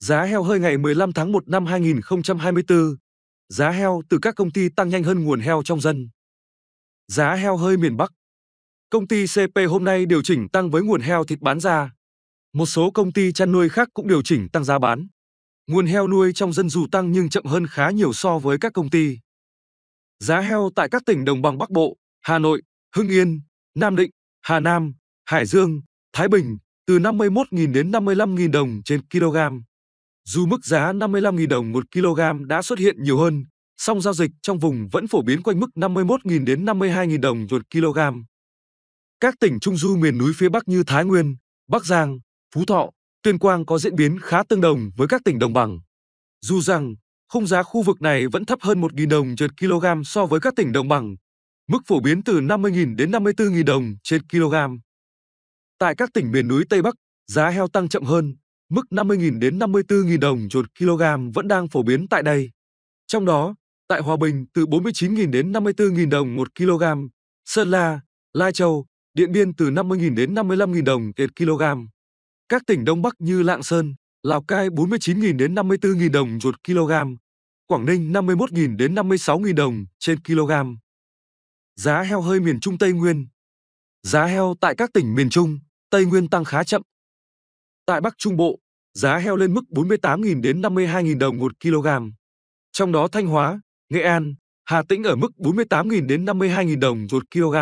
Giá heo hơi ngày 15 tháng 1 năm 2024. Giá heo từ các công ty tăng nhanh hơn nguồn heo trong dân. Giá heo hơi miền Bắc. Công ty CP hôm nay điều chỉnh tăng với nguồn heo thịt bán ra. Một số công ty chăn nuôi khác cũng điều chỉnh tăng giá bán. Nguồn heo nuôi trong dân dù tăng nhưng chậm hơn khá nhiều so với các công ty. Giá heo tại các tỉnh đồng bằng Bắc Bộ, Hà Nội, Hưng Yên, Nam Định, Hà Nam, Hải Dương, Thái Bình từ 51.000 đến 55.000 đồng trên kg. Dù mức giá 55.000 đồng 1 kg đã xuất hiện nhiều hơn, song giao dịch trong vùng vẫn phổ biến quanh mức 51.000 đến 52.000 đồng 1 kg. Các tỉnh trung du miền núi phía Bắc như Thái Nguyên, Bắc Giang, Phú Thọ, Tuyên Quang có diễn biến khá tương đồng với các tỉnh đồng bằng. Dù rằng, khung giá khu vực này vẫn thấp hơn 1.000 đồng 1 kg so với các tỉnh đồng bằng, mức phổ biến từ 50.000 đến 54.000 đồng trên kg. Tại các tỉnh miền núi Tây Bắc, giá heo tăng chậm hơn, Mức 50.000 đến 54.000 đồng một kg vẫn đang phổ biến tại đây. Trong đó, tại Hòa Bình từ 49.000 đến 54.000 đồng một kg, Sơn La, Lai Châu, Điện Biên từ 50.000 đến 55.000 đồng một kg. Các tỉnh Đông Bắc như Lạng Sơn, Lào Cai 49.000 đến 54.000 đồng một kg, Quảng Ninh 51.000 đến 56.000 đồng trên kg. Giá heo hơi miền Trung Tây Nguyên Giá heo tại các tỉnh miền Trung, Tây Nguyên tăng khá chậm Tại Bắc Trung Bộ, giá heo lên mức 48.000 đến 52.000 đồng một kg. Trong đó Thanh Hóa, Nghệ An, Hà Tĩnh ở mức 48.000 đến 52.000 đồng một kg.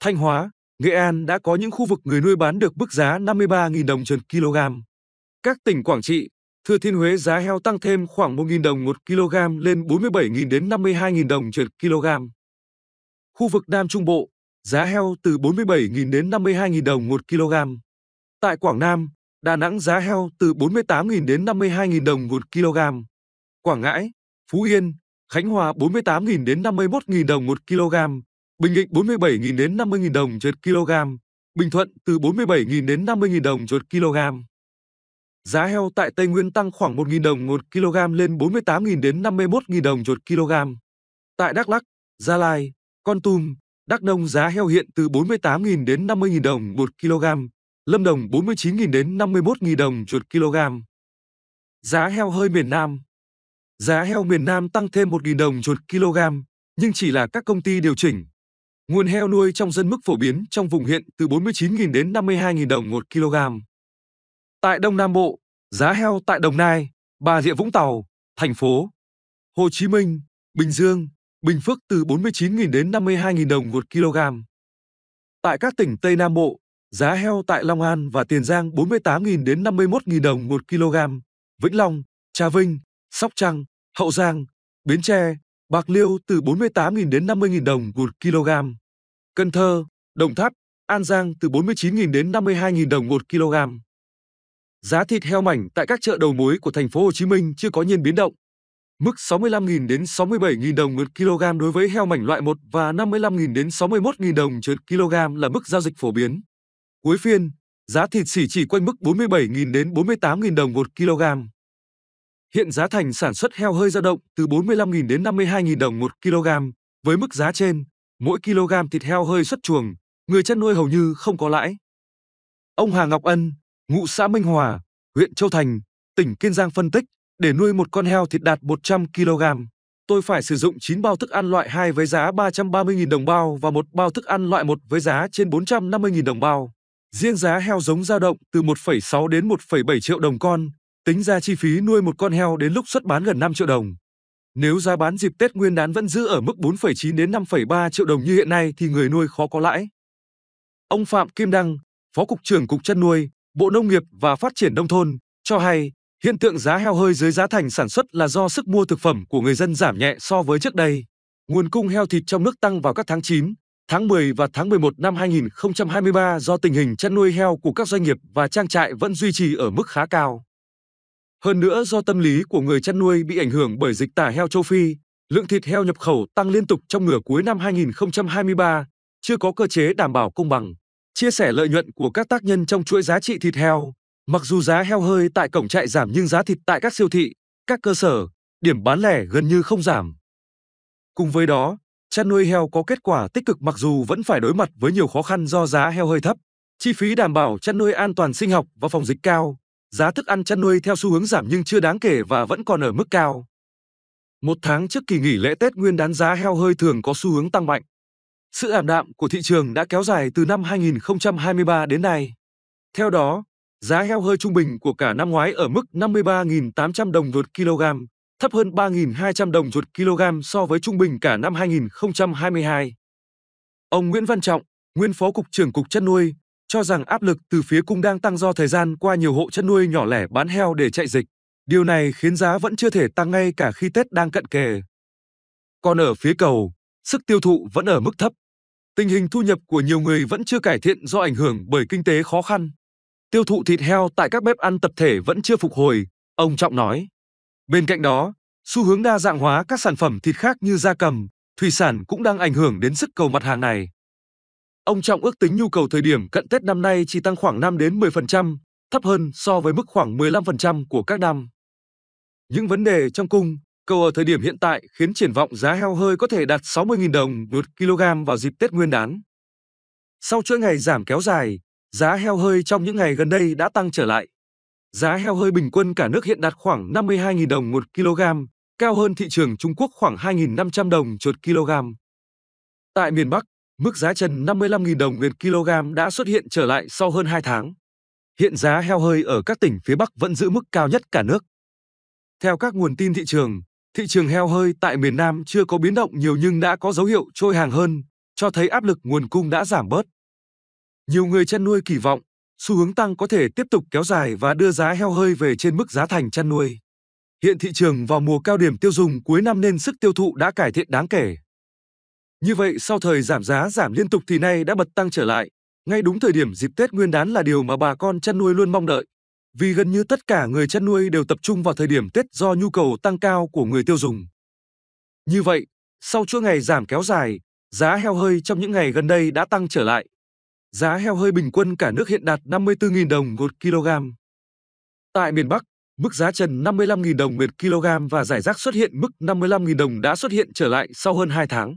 Thanh Hóa, Nghệ An đã có những khu vực người nuôi bán được mức giá 53.000 đồng trên kg. Các tỉnh Quảng Trị, Thừa Thiên Huế giá heo tăng thêm khoảng 1.000 đồng một kg lên 47.000 đến 52.000 đồng trên kg. Khu vực Nam Trung Bộ, giá heo từ 47.000 đến 52.000 đồng một kg. Tại Quảng Nam, Đà Nẵng giá heo từ 48.000 đến 52.000 đồng một kg. Quảng Ngãi, Phú Yên, Khánh Hòa 48.000 đến 51.000 đồng một kg, Bình Định 47.000 đến 50.000 đồng trên kg, Bình Thuận từ 47.000 đến 50.000 đồng trên kg. Giá heo tại Tây Nguyên tăng khoảng 1.000 đồng một kg lên 48.000 đến 51.000 đồng một kg. Tại Đắk Lắk, Gia Lai, Con Tum, Đắk Nông giá heo hiện từ 48.000 đến 50.000 đồng một kg, Lâm Đồng 49.000 đến 51.000 đồng chuột kg. Giá heo hơi miền Nam Giá heo miền Nam tăng thêm 1.000 đồng chuột kg, nhưng chỉ là các công ty điều chỉnh. Nguồn heo nuôi trong dân mức phổ biến trong vùng hiện từ 49.000 đến 52.000 đồng 1 kg. Tại Đông Nam Bộ, giá heo tại Đồng Nai, Bà Rịa Vũng Tàu, thành phố Hồ Chí Minh, Bình Dương, Bình Phước từ 49.000 đến 52.000 đồng 1 kg. Tại các tỉnh Tây Nam Bộ, Giá heo tại Long An và Tiền Giang 48.000 đến 51.000 đồng 1 kg. Vĩnh Long, Trà Vinh, Sóc Trăng, Hậu Giang, Bến Tre, Bạc Liêu từ 48.000 đến 50.000 đồng 1 kg. Cần Thơ, Đồng Tháp, An Giang từ 49.000 đến 52.000 đồng 1 kg. Giá thịt heo mảnh tại các chợ đầu mối của thành phố Hồ Chí Minh chưa có nhiên biến động. Mức 65.000 đến 67.000 đồng 1 kg đối với heo mảnh loại 1 và 55.000 đến 61.000 đồng trên kg là mức giao dịch phổ biến. Cuối phiên, giá thịt sỉ chỉ quanh mức 47.000 đến 48.000 đồng 1 kg. Hiện giá thành sản xuất heo hơi dao động từ 45.000 đến 52.000 đồng 1 kg. Với mức giá trên, mỗi kg thịt heo hơi xuất chuồng, người chăn nuôi hầu như không có lãi. Ông Hà Ngọc Ân, ngụ xã Minh Hòa, huyện Châu Thành, tỉnh Kiên Giang phân tích, để nuôi một con heo thịt đạt 100 kg, tôi phải sử dụng 9 bao thức ăn loại 2 với giá 330.000 đồng bao và một bao thức ăn loại 1 với giá trên 450.000 đồng bao. Riêng giá heo giống dao động từ 1,6 đến 1,7 triệu đồng con, tính ra chi phí nuôi một con heo đến lúc xuất bán gần 5 triệu đồng. Nếu giá bán dịp Tết Nguyên đán vẫn giữ ở mức 4,9 đến 5,3 triệu đồng như hiện nay thì người nuôi khó có lãi. Ông Phạm Kim Đăng, Phó cục trưởng Cục chăn nuôi, Bộ Nông nghiệp và Phát triển nông thôn cho hay, hiện tượng giá heo hơi dưới giá thành sản xuất là do sức mua thực phẩm của người dân giảm nhẹ so với trước đây. Nguồn cung heo thịt trong nước tăng vào các tháng 9, Tháng 10 và tháng 11 năm 2023 do tình hình chăn nuôi heo của các doanh nghiệp và trang trại vẫn duy trì ở mức khá cao. Hơn nữa do tâm lý của người chăn nuôi bị ảnh hưởng bởi dịch tả heo châu Phi, lượng thịt heo nhập khẩu tăng liên tục trong nửa cuối năm 2023, chưa có cơ chế đảm bảo công bằng, chia sẻ lợi nhuận của các tác nhân trong chuỗi giá trị thịt heo. Mặc dù giá heo hơi tại cổng trại giảm nhưng giá thịt tại các siêu thị, các cơ sở, điểm bán lẻ gần như không giảm. Cùng với đó, chăn nuôi heo có kết quả tích cực mặc dù vẫn phải đối mặt với nhiều khó khăn do giá heo hơi thấp, chi phí đảm bảo chăn nuôi an toàn sinh học và phòng dịch cao, giá thức ăn chăn nuôi theo xu hướng giảm nhưng chưa đáng kể và vẫn còn ở mức cao. Một tháng trước kỳ nghỉ lễ Tết Nguyên đán giá heo hơi thường có xu hướng tăng mạnh. Sự ảm đạm của thị trường đã kéo dài từ năm 2023 đến nay. Theo đó, giá heo hơi trung bình của cả năm ngoái ở mức 53.800 đồng một kg, thấp hơn 3.200 đồng chuột kg so với trung bình cả năm 2022. Ông Nguyễn Văn Trọng, nguyên phó cục trưởng cục chăn nuôi, cho rằng áp lực từ phía cung đang tăng do thời gian qua nhiều hộ chăn nuôi nhỏ lẻ bán heo để chạy dịch. Điều này khiến giá vẫn chưa thể tăng ngay cả khi Tết đang cận kề. Còn ở phía cầu, sức tiêu thụ vẫn ở mức thấp. Tình hình thu nhập của nhiều người vẫn chưa cải thiện do ảnh hưởng bởi kinh tế khó khăn. Tiêu thụ thịt heo tại các bếp ăn tập thể vẫn chưa phục hồi, ông Trọng nói. Bên cạnh đó, xu hướng đa dạng hóa các sản phẩm thịt khác như da cầm, thủy sản cũng đang ảnh hưởng đến sức cầu mặt hàng này. Ông Trọng ước tính nhu cầu thời điểm cận Tết năm nay chỉ tăng khoảng 5 đến 10%, thấp hơn so với mức khoảng 15% của các năm. Những vấn đề trong cung, cầu ở thời điểm hiện tại khiến triển vọng giá heo hơi có thể đạt 60.000 đồng một kg vào dịp Tết Nguyên đán. Sau chuỗi ngày giảm kéo dài, giá heo hơi trong những ngày gần đây đã tăng trở lại. Giá heo hơi bình quân cả nước hiện đạt khoảng 52.000 đồng một kg, cao hơn thị trường Trung Quốc khoảng 2.500 đồng một kg. Tại miền Bắc, mức giá trần 55.000 đồng một kg đã xuất hiện trở lại sau hơn 2 tháng. Hiện giá heo hơi ở các tỉnh phía Bắc vẫn giữ mức cao nhất cả nước. Theo các nguồn tin thị trường, thị trường heo hơi tại miền Nam chưa có biến động nhiều nhưng đã có dấu hiệu trôi hàng hơn, cho thấy áp lực nguồn cung đã giảm bớt. Nhiều người chăn nuôi kỳ vọng xu hướng tăng có thể tiếp tục kéo dài và đưa giá heo hơi về trên mức giá thành chăn nuôi. Hiện thị trường vào mùa cao điểm tiêu dùng cuối năm nên sức tiêu thụ đã cải thiện đáng kể. Như vậy sau thời giảm giá giảm liên tục thì nay đã bật tăng trở lại, ngay đúng thời điểm dịp Tết Nguyên đán là điều mà bà con chăn nuôi luôn mong đợi. Vì gần như tất cả người chăn nuôi đều tập trung vào thời điểm Tết do nhu cầu tăng cao của người tiêu dùng. Như vậy, sau chuỗi ngày giảm kéo dài, giá heo hơi trong những ngày gần đây đã tăng trở lại giá heo hơi bình quân cả nước hiện đạt 54.000 đồng một kg. Tại miền Bắc, mức giá trần 55.000 đồng một kg và giải rác xuất hiện mức 55.000 đồng đã xuất hiện trở lại sau hơn 2 tháng.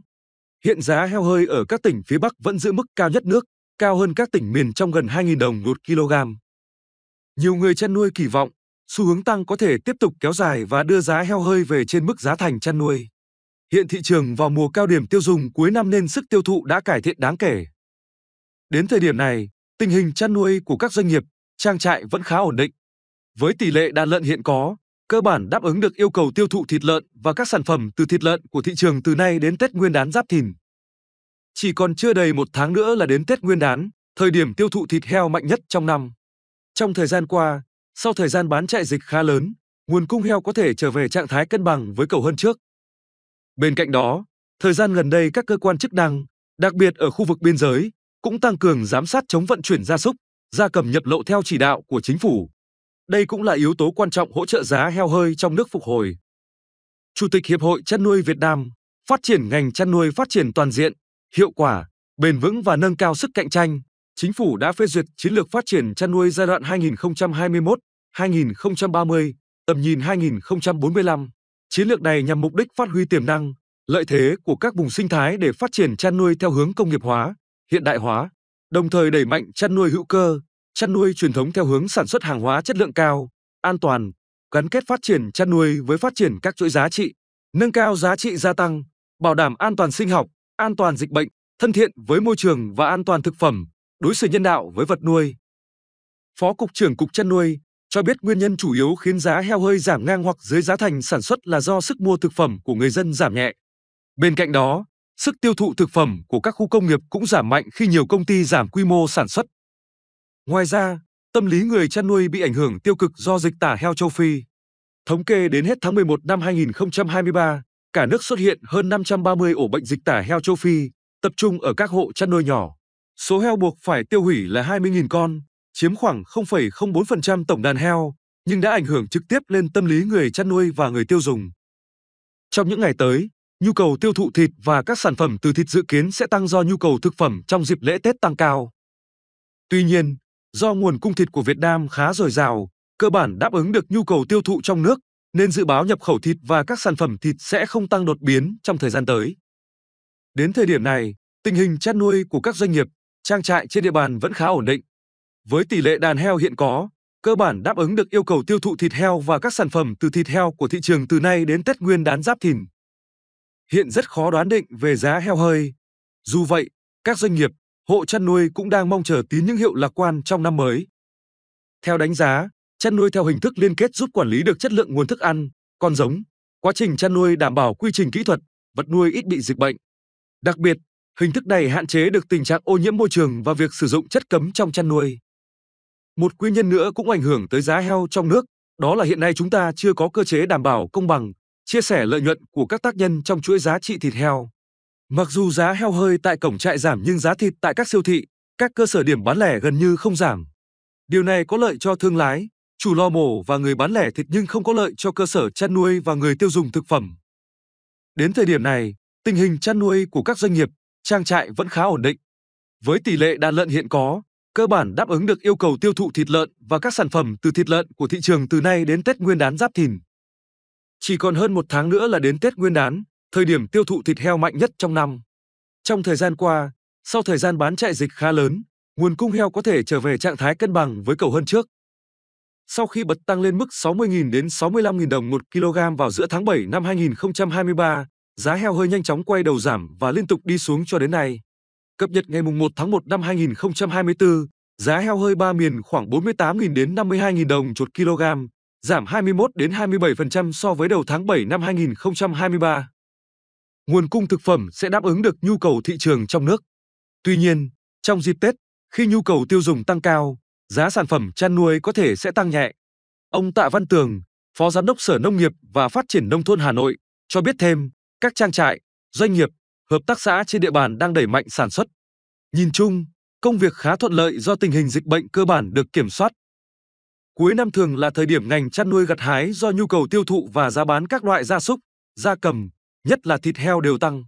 Hiện giá heo hơi ở các tỉnh phía Bắc vẫn giữ mức cao nhất nước, cao hơn các tỉnh miền trong gần 2.000 đồng một kg. Nhiều người chăn nuôi kỳ vọng xu hướng tăng có thể tiếp tục kéo dài và đưa giá heo hơi về trên mức giá thành chăn nuôi. Hiện thị trường vào mùa cao điểm tiêu dùng cuối năm nên sức tiêu thụ đã cải thiện đáng kể. Đến thời điểm này, tình hình chăn nuôi của các doanh nghiệp, trang trại vẫn khá ổn định. Với tỷ lệ đàn lợn hiện có, cơ bản đáp ứng được yêu cầu tiêu thụ thịt lợn và các sản phẩm từ thịt lợn của thị trường từ nay đến Tết Nguyên đán Giáp Thìn. Chỉ còn chưa đầy một tháng nữa là đến Tết Nguyên đán, thời điểm tiêu thụ thịt heo mạnh nhất trong năm. Trong thời gian qua, sau thời gian bán chạy dịch khá lớn, nguồn cung heo có thể trở về trạng thái cân bằng với cầu hơn trước. Bên cạnh đó, thời gian gần đây các cơ quan chức năng, đặc biệt ở khu vực biên giới, cũng tăng cường giám sát chống vận chuyển gia súc, gia cầm nhập lậu theo chỉ đạo của chính phủ. Đây cũng là yếu tố quan trọng hỗ trợ giá heo hơi trong nước phục hồi. Chủ tịch Hiệp hội Chăn nuôi Việt Nam, phát triển ngành chăn nuôi phát triển toàn diện, hiệu quả, bền vững và nâng cao sức cạnh tranh. Chính phủ đã phê duyệt chiến lược phát triển chăn nuôi giai đoạn 2021-2030, tầm nhìn 2045. Chiến lược này nhằm mục đích phát huy tiềm năng, lợi thế của các vùng sinh thái để phát triển chăn nuôi theo hướng công nghiệp hóa, hiện đại hóa, đồng thời đẩy mạnh chăn nuôi hữu cơ, chăn nuôi truyền thống theo hướng sản xuất hàng hóa chất lượng cao, an toàn, gắn kết phát triển chăn nuôi với phát triển các chuỗi giá trị, nâng cao giá trị gia tăng, bảo đảm an toàn sinh học, an toàn dịch bệnh, thân thiện với môi trường và an toàn thực phẩm, đối xử nhân đạo với vật nuôi. Phó cục trưởng Cục chăn nuôi cho biết nguyên nhân chủ yếu khiến giá heo hơi giảm ngang hoặc dưới giá thành sản xuất là do sức mua thực phẩm của người dân giảm nhẹ. Bên cạnh đó, Sức tiêu thụ thực phẩm của các khu công nghiệp cũng giảm mạnh khi nhiều công ty giảm quy mô sản xuất. Ngoài ra, tâm lý người chăn nuôi bị ảnh hưởng tiêu cực do dịch tả heo châu Phi. Thống kê đến hết tháng 11 năm 2023, cả nước xuất hiện hơn 530 ổ bệnh dịch tả heo châu Phi, tập trung ở các hộ chăn nuôi nhỏ. Số heo buộc phải tiêu hủy là 20.000 con, chiếm khoảng 0,04% tổng đàn heo, nhưng đã ảnh hưởng trực tiếp lên tâm lý người chăn nuôi và người tiêu dùng. Trong những ngày tới, Nhu cầu tiêu thụ thịt và các sản phẩm từ thịt dự kiến sẽ tăng do nhu cầu thực phẩm trong dịp lễ Tết tăng cao. Tuy nhiên, do nguồn cung thịt của Việt Nam khá dồi dào, cơ bản đáp ứng được nhu cầu tiêu thụ trong nước, nên dự báo nhập khẩu thịt và các sản phẩm thịt sẽ không tăng đột biến trong thời gian tới. Đến thời điểm này, tình hình chăn nuôi của các doanh nghiệp, trang trại trên địa bàn vẫn khá ổn định. Với tỷ lệ đàn heo hiện có, cơ bản đáp ứng được yêu cầu tiêu thụ thịt heo và các sản phẩm từ thịt heo của thị trường từ nay đến Tết Nguyên đán Giáp Thìn hiện rất khó đoán định về giá heo hơi. Dù vậy, các doanh nghiệp, hộ chăn nuôi cũng đang mong chờ tín những hiệu lạc quan trong năm mới. Theo đánh giá, chăn nuôi theo hình thức liên kết giúp quản lý được chất lượng nguồn thức ăn, con giống, quá trình chăn nuôi đảm bảo quy trình kỹ thuật, vật nuôi ít bị dịch bệnh. Đặc biệt, hình thức này hạn chế được tình trạng ô nhiễm môi trường và việc sử dụng chất cấm trong chăn nuôi. Một nguyên nhân nữa cũng ảnh hưởng tới giá heo trong nước, đó là hiện nay chúng ta chưa có cơ chế đảm bảo công bằng, chia sẻ lợi nhuận của các tác nhân trong chuỗi giá trị thịt heo. Mặc dù giá heo hơi tại cổng trại giảm nhưng giá thịt tại các siêu thị, các cơ sở điểm bán lẻ gần như không giảm. Điều này có lợi cho thương lái, chủ lò mổ và người bán lẻ thịt nhưng không có lợi cho cơ sở chăn nuôi và người tiêu dùng thực phẩm. Đến thời điểm này, tình hình chăn nuôi của các doanh nghiệp, trang trại vẫn khá ổn định. Với tỷ lệ đàn lợn hiện có, cơ bản đáp ứng được yêu cầu tiêu thụ thịt lợn và các sản phẩm từ thịt lợn của thị trường từ nay đến Tết Nguyên đán Giáp Thìn. Chỉ còn hơn một tháng nữa là đến Tết Nguyên đán, thời điểm tiêu thụ thịt heo mạnh nhất trong năm. Trong thời gian qua, sau thời gian bán chạy dịch khá lớn, nguồn cung heo có thể trở về trạng thái cân bằng với cầu hơn trước. Sau khi bật tăng lên mức 60.000 đến 65.000 đồng 1 kg vào giữa tháng 7 năm 2023, giá heo hơi nhanh chóng quay đầu giảm và liên tục đi xuống cho đến nay. Cập nhật ngày 1 tháng 1 năm 2024, giá heo hơi ba miền khoảng 48.000 đến 52.000 đồng một kg, giảm 21 đến 27% so với đầu tháng 7 năm 2023. Nguồn cung thực phẩm sẽ đáp ứng được nhu cầu thị trường trong nước. Tuy nhiên, trong dịp Tết, khi nhu cầu tiêu dùng tăng cao, giá sản phẩm chăn nuôi có thể sẽ tăng nhẹ. Ông Tạ Văn Tường, Phó Giám đốc Sở Nông nghiệp và Phát triển Nông thôn Hà Nội, cho biết thêm, các trang trại, doanh nghiệp, hợp tác xã trên địa bàn đang đẩy mạnh sản xuất. Nhìn chung, công việc khá thuận lợi do tình hình dịch bệnh cơ bản được kiểm soát Cuối năm thường là thời điểm ngành chăn nuôi gặt hái do nhu cầu tiêu thụ và giá bán các loại gia súc, gia cầm, nhất là thịt heo đều tăng.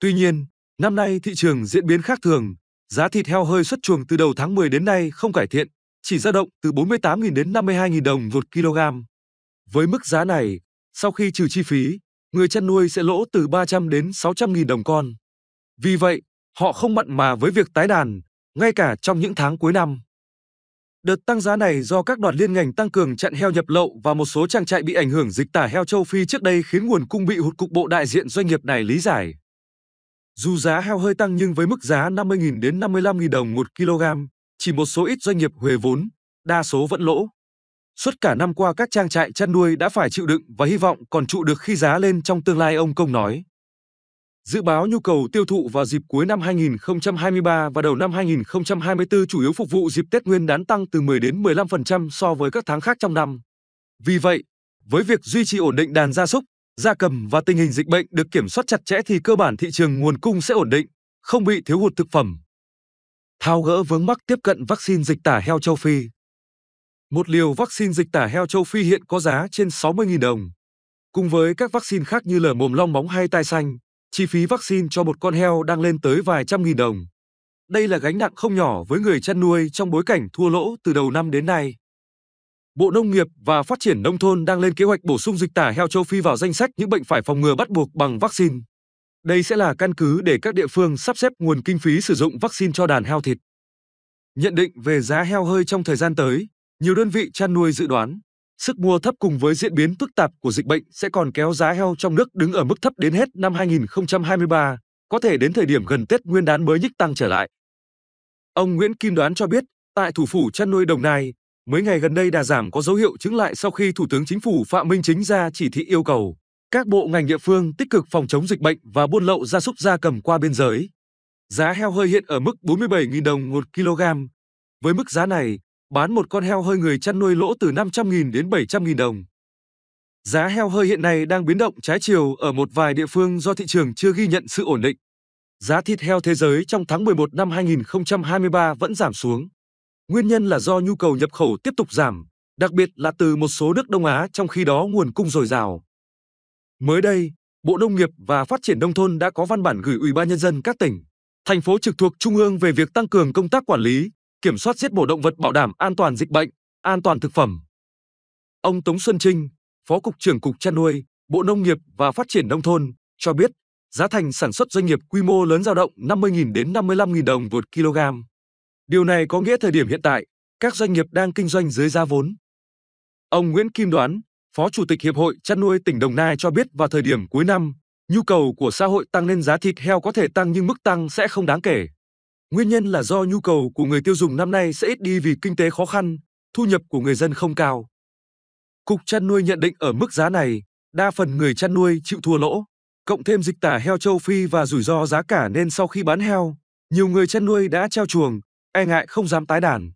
Tuy nhiên, năm nay thị trường diễn biến khác thường, giá thịt heo hơi xuất chuồng từ đầu tháng 10 đến nay không cải thiện, chỉ dao động từ 48.000 đến 52.000 đồng một kg. Với mức giá này, sau khi trừ chi phí, người chăn nuôi sẽ lỗ từ 300 đến 600.000 đồng con. Vì vậy, họ không mặn mà với việc tái đàn, ngay cả trong những tháng cuối năm. Đợt tăng giá này do các đoàn liên ngành tăng cường chặn heo nhập lậu và một số trang trại bị ảnh hưởng dịch tả heo châu Phi trước đây khiến nguồn cung bị hụt cục bộ đại diện doanh nghiệp này lý giải. Dù giá heo hơi tăng nhưng với mức giá 50.000 đến 55.000 đồng một kg, chỉ một số ít doanh nghiệp huề vốn, đa số vẫn lỗ. Suốt cả năm qua các trang trại chăn nuôi đã phải chịu đựng và hy vọng còn trụ được khi giá lên trong tương lai ông Công nói. Dự báo nhu cầu tiêu thụ vào dịp cuối năm 2023 và đầu năm 2024 chủ yếu phục vụ dịp Tết Nguyên đán tăng từ 10 đến 15% so với các tháng khác trong năm. Vì vậy, với việc duy trì ổn định đàn gia súc, gia cầm và tình hình dịch bệnh được kiểm soát chặt chẽ thì cơ bản thị trường nguồn cung sẽ ổn định, không bị thiếu hụt thực phẩm. Thao gỡ vướng mắc tiếp cận vaccine dịch tả heo châu Phi Một liều vaccine dịch tả heo châu Phi hiện có giá trên 60.000 đồng. Cùng với các vaccine khác như lở mồm long móng hay tai xanh, chi phí vaccine cho một con heo đang lên tới vài trăm nghìn đồng. Đây là gánh nặng không nhỏ với người chăn nuôi trong bối cảnh thua lỗ từ đầu năm đến nay. Bộ Nông nghiệp và Phát triển Nông thôn đang lên kế hoạch bổ sung dịch tả heo châu Phi vào danh sách những bệnh phải phòng ngừa bắt buộc bằng vaccine. Đây sẽ là căn cứ để các địa phương sắp xếp nguồn kinh phí sử dụng vaccine cho đàn heo thịt. Nhận định về giá heo hơi trong thời gian tới, nhiều đơn vị chăn nuôi dự đoán sức mua thấp cùng với diễn biến phức tạp của dịch bệnh sẽ còn kéo giá heo trong nước đứng ở mức thấp đến hết năm 2023, có thể đến thời điểm gần Tết Nguyên đán mới nhích tăng trở lại. Ông Nguyễn Kim Đoán cho biết, tại thủ phủ chăn nuôi Đồng Nai, mấy ngày gần đây đà giảm có dấu hiệu chứng lại sau khi Thủ tướng Chính phủ Phạm Minh Chính ra chỉ thị yêu cầu các bộ ngành địa phương tích cực phòng chống dịch bệnh và buôn lậu gia súc gia cầm qua biên giới. Giá heo hơi hiện ở mức 47.000 đồng một kg. Với mức giá này, Bán một con heo hơi người chăn nuôi lỗ từ 500.000 đến 700.000 đồng. Giá heo hơi hiện nay đang biến động trái chiều ở một vài địa phương do thị trường chưa ghi nhận sự ổn định. Giá thịt heo thế giới trong tháng 11 năm 2023 vẫn giảm xuống. Nguyên nhân là do nhu cầu nhập khẩu tiếp tục giảm, đặc biệt là từ một số nước Đông Á trong khi đó nguồn cung dồi dào. Mới đây, Bộ Nông nghiệp và Phát triển Nông thôn đã có văn bản gửi Ủy ban Nhân dân các tỉnh, thành phố trực thuộc Trung ương về việc tăng cường công tác quản lý, kiểm soát giết mổ động vật bảo đảm an toàn dịch bệnh, an toàn thực phẩm. Ông Tống Xuân Trinh, Phó Cục trưởng Cục chăn nuôi, Bộ Nông nghiệp và Phát triển Nông thôn, cho biết giá thành sản xuất doanh nghiệp quy mô lớn dao động 50.000 đến 55.000 đồng một kg. Điều này có nghĩa thời điểm hiện tại, các doanh nghiệp đang kinh doanh dưới giá vốn. Ông Nguyễn Kim Đoán, Phó Chủ tịch Hiệp hội Chăn nuôi tỉnh Đồng Nai cho biết vào thời điểm cuối năm, nhu cầu của xã hội tăng nên giá thịt heo có thể tăng nhưng mức tăng sẽ không đáng kể. Nguyên nhân là do nhu cầu của người tiêu dùng năm nay sẽ ít đi vì kinh tế khó khăn, thu nhập của người dân không cao. Cục chăn nuôi nhận định ở mức giá này, đa phần người chăn nuôi chịu thua lỗ, cộng thêm dịch tả heo châu Phi và rủi ro giá cả nên sau khi bán heo, nhiều người chăn nuôi đã treo chuồng, e ngại không dám tái đàn.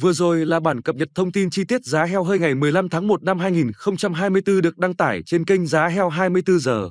Vừa rồi là bản cập nhật thông tin chi tiết giá heo hơi ngày 15 tháng 1 năm 2024 được đăng tải trên kênh Giá Heo 24 giờ.